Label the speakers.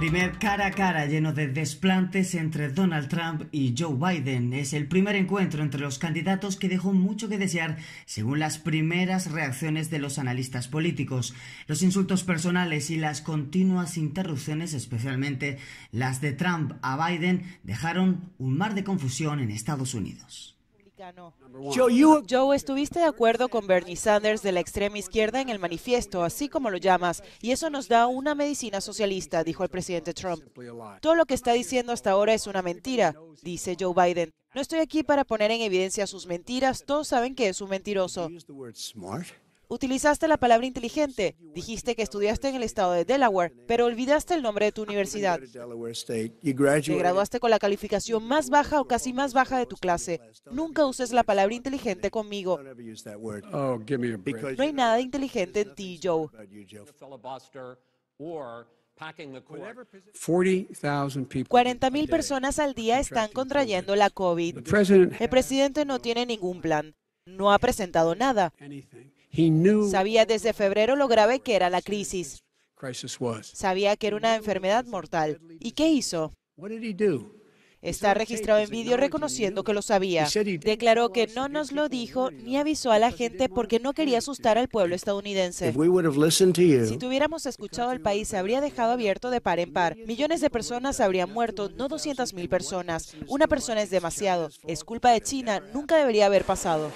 Speaker 1: Primer cara a cara lleno de desplantes entre Donald Trump y Joe Biden. Es el primer encuentro entre los candidatos que dejó mucho que desear según las primeras reacciones de los analistas políticos. Los insultos personales y las continuas interrupciones, especialmente las de Trump a Biden, dejaron un mar de confusión en Estados Unidos.
Speaker 2: Joe, estuviste de acuerdo con Bernie Sanders de la extrema izquierda en el manifiesto, así como lo llamas, y eso nos da una medicina socialista, dijo el presidente Trump. Todo lo que está diciendo hasta ahora es una mentira, dice Joe Biden. No estoy aquí para poner en evidencia sus mentiras, todos saben que es un mentiroso. Utilizaste la palabra inteligente. Dijiste que estudiaste en el estado de Delaware, pero olvidaste el nombre de tu universidad. Te graduaste con la calificación más baja o casi más baja de tu clase. Nunca uses la palabra inteligente conmigo. Oh, no hay nada inteligente en ti, Joe.
Speaker 1: 40.000
Speaker 2: personas al día están contrayendo la COVID. El presidente no tiene ningún plan, no ha presentado nada. Sabía desde febrero lo grave que era la crisis. Sabía que era una enfermedad mortal. ¿Y qué hizo? Está registrado en vídeo reconociendo que lo sabía. Declaró que no nos lo dijo ni avisó a la gente porque no quería asustar al pueblo estadounidense.
Speaker 1: Si
Speaker 2: tuviéramos escuchado el país, se habría dejado abierto de par en par. Millones de personas habrían muerto, no 200.000 personas. Una persona es demasiado. Es culpa de China, nunca debería haber pasado.